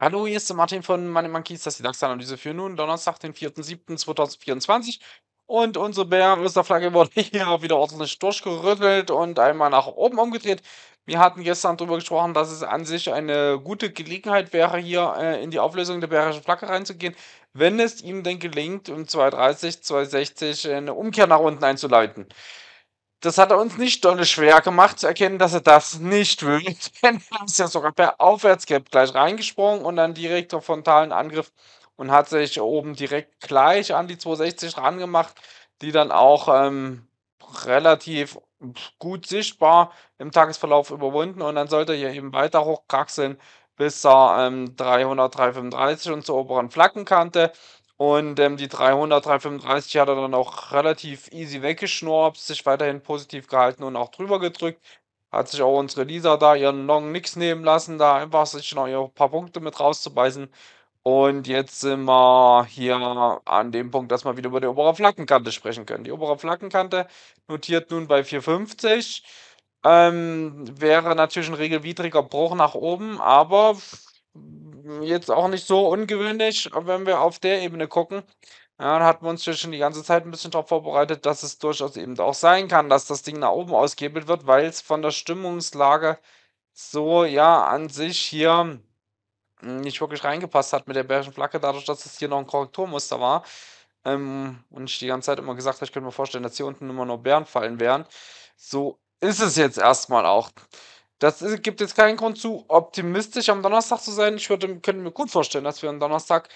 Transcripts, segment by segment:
Hallo, hier ist der Martin von Money Monkeys, das ist die DAX-Analyse für nun Donnerstag, den 4.7.2024. Und unsere Bärenrüsterflagge wurde hier auch wieder ordentlich durchgerüttelt und einmal nach oben umgedreht. Wir hatten gestern darüber gesprochen, dass es an sich eine gute Gelegenheit wäre, hier äh, in die Auflösung der bärischen Flagge reinzugehen, wenn es ihm denn gelingt, um 2,30, 2,60 eine Umkehr nach unten einzuleiten das hat er uns nicht dolle schwer gemacht zu erkennen, dass er das nicht will. Denn er ist ja sogar per Aufwärtscap gleich reingesprungen und dann direkt auf frontalen Angriff und hat sich oben direkt gleich an die 260 rangemacht, die dann auch ähm, relativ gut sichtbar im Tagesverlauf überwunden und dann sollte er hier eben weiter hochkraxeln bis er ähm, 300, 335 und zur oberen Flaggenkante. Und ähm, die 300, 335 hat er dann auch relativ easy weggeschnorbt, sich weiterhin positiv gehalten und auch drüber gedrückt. Hat sich auch unsere Lisa da ihren Long nix nehmen lassen, da einfach sich noch ihre paar Punkte mit rauszubeißen. Und jetzt sind wir hier an dem Punkt, dass wir wieder über die obere Flaggenkante sprechen können. Die obere Flaggenkante notiert nun bei 450. Ähm, wäre natürlich ein regelwidriger Bruch nach oben, aber jetzt auch nicht so ungewöhnlich, wenn wir auf der Ebene gucken. Ja, da hatten wir uns ja schon die ganze Zeit ein bisschen darauf vorbereitet, dass es durchaus eben auch sein kann, dass das Ding nach oben ausgehebelt wird, weil es von der Stimmungslage so ja an sich hier nicht wirklich reingepasst hat mit der bärischen Flagge, dadurch, dass es hier noch ein Korrekturmuster war. Ähm, und ich die ganze Zeit immer gesagt habe, ich könnte mir vorstellen, dass hier unten immer nur Bären fallen wären. So ist es jetzt erstmal auch. Das gibt jetzt keinen Grund zu optimistisch am Donnerstag zu sein. Ich würde, könnte mir gut vorstellen, dass wir am Donnerstag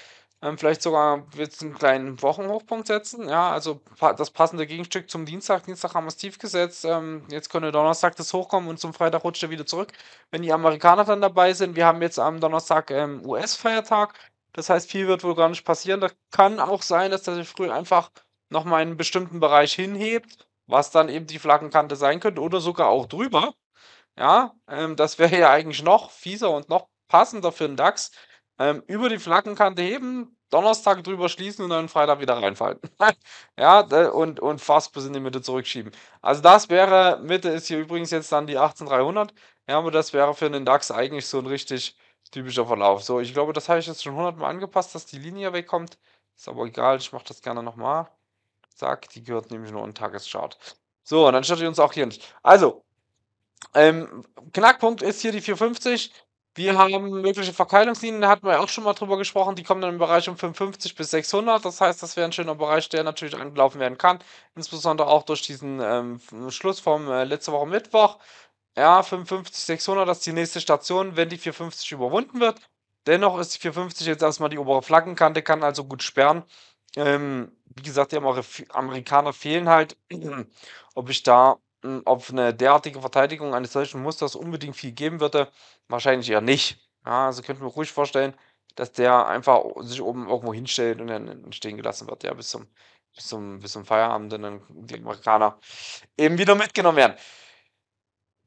ähm, vielleicht sogar jetzt einen kleinen Wochenhochpunkt setzen. Ja, also pa das passende Gegenstück zum Dienstag. Dienstag haben wir es tief gesetzt. Ähm, jetzt könnte Donnerstag das hochkommen und zum Freitag rutscht er wieder zurück. Wenn die Amerikaner dann dabei sind, wir haben jetzt am Donnerstag ähm, US-Feiertag. Das heißt, viel wird wohl gar nicht passieren. Das kann auch sein, dass der früh einfach nochmal einen bestimmten Bereich hinhebt, was dann eben die Flaggenkante sein könnte oder sogar auch drüber. Ja, ähm, das wäre ja eigentlich noch fieser und noch passender für den DAX. Ähm, über die Flaggenkante heben, Donnerstag drüber schließen und dann Freitag wieder reinfalten. ja, und, und fast bis in die Mitte zurückschieben. Also das wäre, Mitte ist hier übrigens jetzt dann die 18300. Ja, aber das wäre für den DAX eigentlich so ein richtig typischer Verlauf. So, ich glaube, das habe ich jetzt schon 100 Mal angepasst, dass die Linie wegkommt. Ist aber egal, ich mache das gerne nochmal. Zack, die gehört nämlich nur in den Tageschart. So, und dann stört ihr uns auch hier nicht. Also, ähm, Knackpunkt ist hier die 450. Wir haben mögliche Verkeilungslinien, da hatten wir auch schon mal drüber gesprochen, die kommen dann im Bereich um 550 bis 600. Das heißt, das wäre ein schöner Bereich, der natürlich angelaufen werden kann. Insbesondere auch durch diesen ähm, Schluss vom äh, letzte Woche Mittwoch. Ja, 550, 600, das ist die nächste Station, wenn die 450 überwunden wird. Dennoch ist die 450 jetzt erstmal die obere Flaggenkante, kann also gut sperren. Ähm, wie gesagt, die Amerikaner fehlen halt. Ob ich da ob eine derartige Verteidigung eines solchen Musters unbedingt viel geben würde, wahrscheinlich eher nicht. Ja, also könnte man ruhig vorstellen, dass der einfach sich oben irgendwo hinstellt und dann stehen gelassen wird, ja, bis zum, bis zum, bis zum Feierabend und dann die Amerikaner eben wieder mitgenommen werden.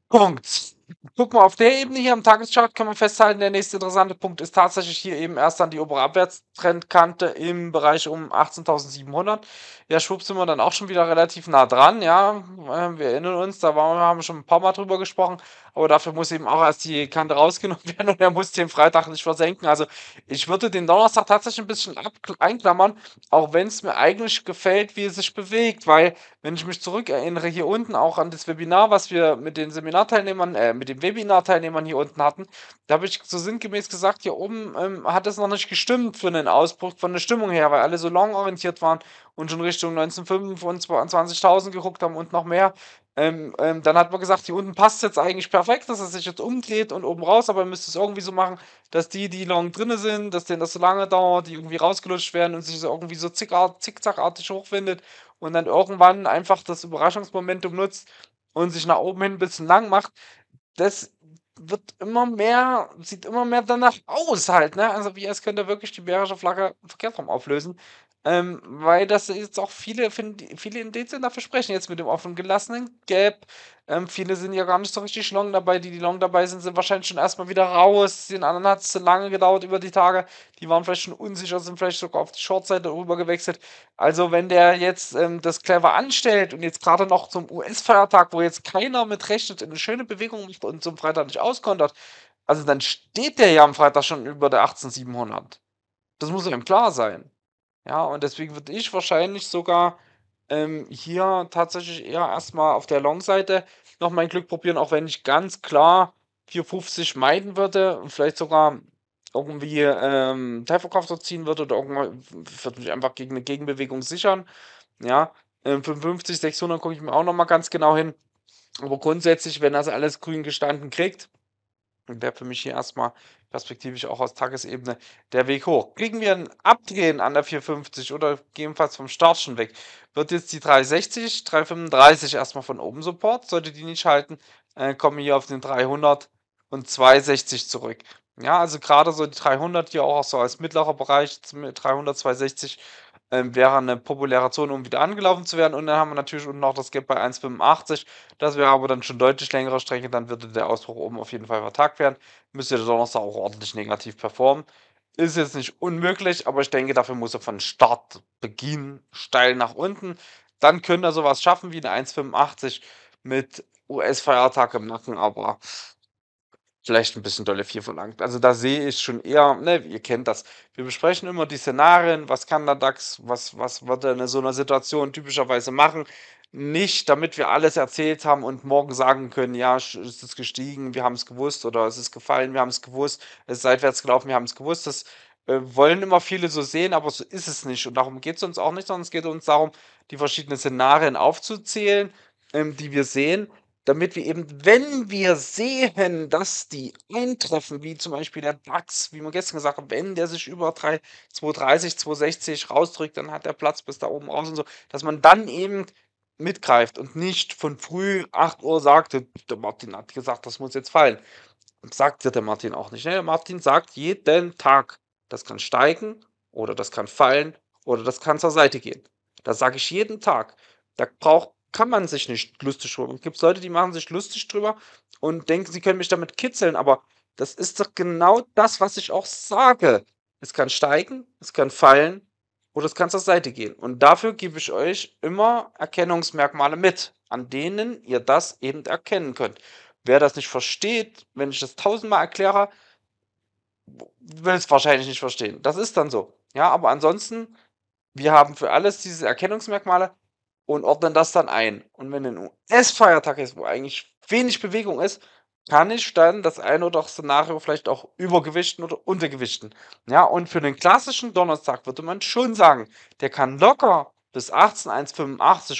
Punkt guck mal, auf der Ebene hier am Tageschart kann man festhalten, der nächste interessante Punkt ist tatsächlich hier eben erst an die obere Abwärtstrendkante im Bereich um 18.700. Ja, schwupp sind wir dann auch schon wieder relativ nah dran, ja. Ähm, wir erinnern uns, da waren, haben wir schon ein paar Mal drüber gesprochen aber dafür muss eben auch erst die Kante rausgenommen werden und er muss den Freitag nicht versenken. Also ich würde den Donnerstag tatsächlich ein bisschen einklammern, auch wenn es mir eigentlich gefällt, wie es sich bewegt, weil wenn ich mich zurückerinnere, hier unten auch an das Webinar, was wir mit den Seminarteilnehmern, äh, mit den Webinarteilnehmern hier unten hatten, da habe ich so sinngemäß gesagt, hier oben ähm, hat es noch nicht gestimmt für einen Ausbruch von der Stimmung her, weil alle so long orientiert waren und schon Richtung 19,5 und 20.000 geguckt haben und noch mehr. Ähm, ähm, dann hat man gesagt, hier unten passt es jetzt eigentlich perfekt, dass er sich jetzt umdreht und oben raus, aber man müsste es irgendwie so machen, dass die, die long drinne sind, dass denen das so lange dauert, die irgendwie rausgelutscht werden und sich so irgendwie so zickzackartig hochwindet und dann irgendwann einfach das Überraschungsmomentum nutzt und sich nach oben hin ein bisschen lang macht. Das wird immer mehr, sieht immer mehr danach aus halt, ne? Also wie es könnte wirklich die bärische Flagge verkehrt auflösen. Ähm, weil das jetzt auch viele, viele Indizien dafür sprechen, jetzt mit dem offen gelassenen Gap. Ähm, viele sind ja gar nicht so richtig long dabei. Die, die long dabei sind, sind wahrscheinlich schon erstmal wieder raus. Den anderen hat es zu lange gedauert über die Tage. Die waren vielleicht schon unsicher, sind vielleicht sogar auf die Shortseite rüber gewechselt. Also, wenn der jetzt ähm, das clever anstellt und jetzt gerade noch zum US-Feiertag, wo jetzt keiner mit rechnet, eine schöne Bewegung macht und zum Freitag nicht auskontert, also dann steht der ja am Freitag schon über der 18700. Das muss einem klar sein. Ja, und deswegen würde ich wahrscheinlich sogar ähm, hier tatsächlich eher erstmal auf der Long-Seite noch mein Glück probieren, auch wenn ich ganz klar 4,50 meiden würde und vielleicht sogar irgendwie ähm, Teilverkaufter ziehen würde oder irgendwann würde mich einfach gegen eine Gegenbewegung sichern. Ja, ähm, 55, 600 gucke ich mir auch nochmal ganz genau hin. Aber grundsätzlich, wenn das alles grün gestanden kriegt, wäre für mich hier erstmal perspektivisch auch aus Tagesebene der Weg hoch. Kriegen wir ein Abdrehen an der 450 oder gegebenenfalls vom Start schon weg, wird jetzt die 360, 335 erstmal von oben Support. Sollte die nicht halten, äh, kommen wir hier auf den 300 und 260 zurück. Ja, also gerade so die 300 hier auch so als mittlerer Bereich, 300, 260 ähm, wäre eine populäre Zone, um wieder angelaufen zu werden. Und dann haben wir natürlich unten noch das Gap bei 1,85. Das wäre aber dann schon deutlich längere Strecke. Dann würde der Ausbruch oben auf jeden Fall vertagt werden. Müsste der Donnerstag auch ordentlich negativ performen. Ist jetzt nicht unmöglich, aber ich denke, dafür muss er von Start beginnen, steil nach unten. Dann könnte er sowas schaffen wie eine 1,85 mit US-Feiertag im Nacken, aber vielleicht ein bisschen dolle viel verlangt. Also da sehe ich schon eher, ne, ihr kennt das. Wir besprechen immer die Szenarien, was kann der DAX, was, was wird er in so einer Situation typischerweise machen. Nicht, damit wir alles erzählt haben und morgen sagen können, ja, es ist gestiegen, wir haben es gewusst oder es ist gefallen, wir haben es gewusst, es ist seitwärts gelaufen, wir haben es gewusst. Das äh, wollen immer viele so sehen, aber so ist es nicht. Und darum geht es uns auch nicht, sondern es geht uns darum, die verschiedenen Szenarien aufzuzählen, ähm, die wir sehen damit wir eben, wenn wir sehen, dass die eintreffen, wie zum Beispiel der DAX, wie man gestern gesagt hat, wenn der sich über 3, 230, 260 rausdrückt, dann hat der Platz bis da oben raus und so, dass man dann eben mitgreift und nicht von früh 8 Uhr sagt, der Martin hat gesagt, das muss jetzt fallen. Und sagt der Martin auch nicht. Ne? Der Martin sagt jeden Tag, das kann steigen oder das kann fallen oder das kann zur Seite gehen. Das sage ich jeden Tag. Da braucht kann man sich nicht lustig drüber. Es gibt Leute, die machen sich lustig drüber und denken, sie können mich damit kitzeln, aber das ist doch genau das, was ich auch sage. Es kann steigen, es kann fallen oder es kann zur Seite gehen. Und dafür gebe ich euch immer Erkennungsmerkmale mit, an denen ihr das eben erkennen könnt. Wer das nicht versteht, wenn ich das tausendmal erkläre, will es wahrscheinlich nicht verstehen. Das ist dann so. Ja, aber ansonsten, wir haben für alles diese Erkennungsmerkmale und ordnen das dann ein. Und wenn ein US-Feiertag ist, wo eigentlich wenig Bewegung ist, kann ich dann das eine oder andere Szenario vielleicht auch übergewichten oder untergewichten. Ja, und für den klassischen Donnerstag würde man schon sagen, der kann locker bis 18,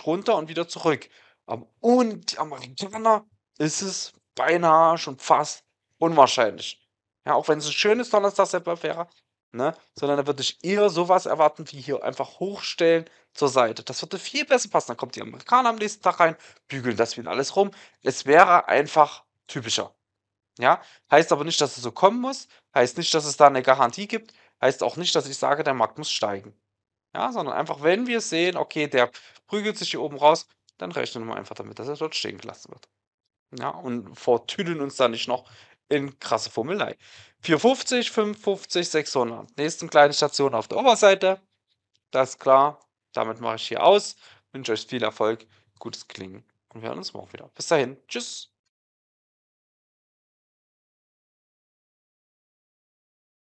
runter und wieder zurück. Aber ohne die Amerikaner ist es beinahe schon fast unwahrscheinlich. Ja, auch wenn es ein schönes Donnerstag setup wäre, Ne? Sondern da würde ich eher sowas erwarten, wie hier einfach hochstellen zur Seite. Das würde viel besser passen. Dann kommt die Amerikaner am nächsten Tag rein, bügeln das wieder alles rum. Es wäre einfach typischer. Ja, heißt aber nicht, dass es so kommen muss, heißt nicht, dass es da eine Garantie gibt, heißt auch nicht, dass ich sage, der Markt muss steigen. Ja, sondern einfach, wenn wir sehen, okay, der prügelt sich hier oben raus, dann rechnen wir einfach damit, dass er dort stehen gelassen wird. Ja, und vertüdeln uns da nicht noch in krasse Fummelei. 450, 550, 600. Nächsten kleine Station auf der Oberseite. Das ist klar. Damit mache ich hier aus. Wünsche euch viel Erfolg, gutes Klingen und wir hören uns morgen wieder. Bis dahin. Tschüss.